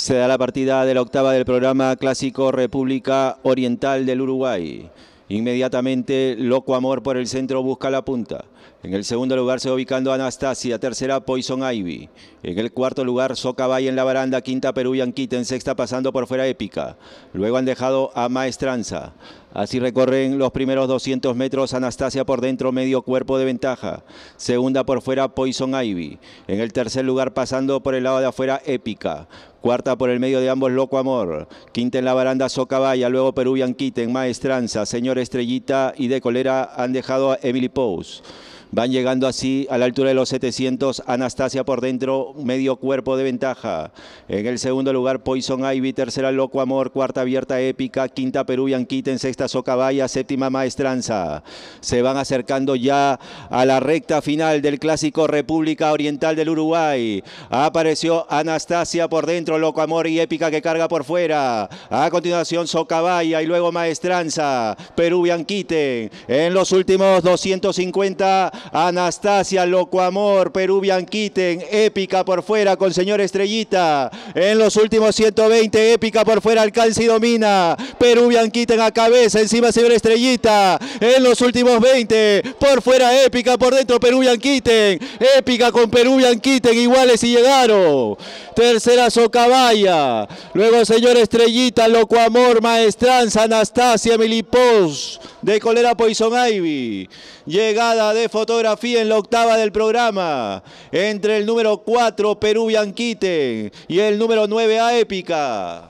Se da la partida de la octava del programa clásico República Oriental del Uruguay. Inmediatamente, Loco Amor por el centro busca la punta. En el segundo lugar se va ubicando Anastasia, tercera Poison Ivy. En el cuarto lugar Socabay en la baranda, quinta Peruvian Quiten. en sexta pasando por fuera Épica. Luego han dejado a Maestranza. Así recorren los primeros 200 metros Anastasia por dentro, medio cuerpo de ventaja. Segunda por fuera Poison Ivy. En el tercer lugar pasando por el lado de afuera Épica. Cuarta por el medio de ambos Loco Amor. Quinta en la baranda Socabaya, luego Peruvian Kitten, Maestranza, Señor Estrellita y de Colera han dejado a Emily Pose. Van llegando así a la altura de los 700, Anastasia por dentro, medio cuerpo de ventaja. En el segundo lugar, Poison Ivy, tercera Loco Amor, cuarta Abierta Épica, quinta Peruvian Kitten, sexta Socabaya, séptima Maestranza. Se van acercando ya a la recta final del clásico República Oriental del Uruguay. Apareció Anastasia por dentro, Loco Amor y Épica que carga por fuera. A continuación Socabaya y luego Maestranza, Peruvian Kitten. En los últimos 250 Anastasia amor, Peruvian Kitten épica por fuera con señor Estrellita. En los últimos 120, épica por fuera, alcanza y domina. Peruvian Kitten a cabeza, encima señor Estrellita. En los últimos 20, por fuera épica, por dentro Peruvian Kitten Épica con Peruvian Kitten iguales y llegaron. Tercera socavaya. Luego señor Estrellita, amor, Maestranza, Anastasia Milipos de Colera Poison Ivy. Llegada de foto fotografía en la octava del programa. Entre el número 4, Perú Bianquite, y el número 9, A Épica.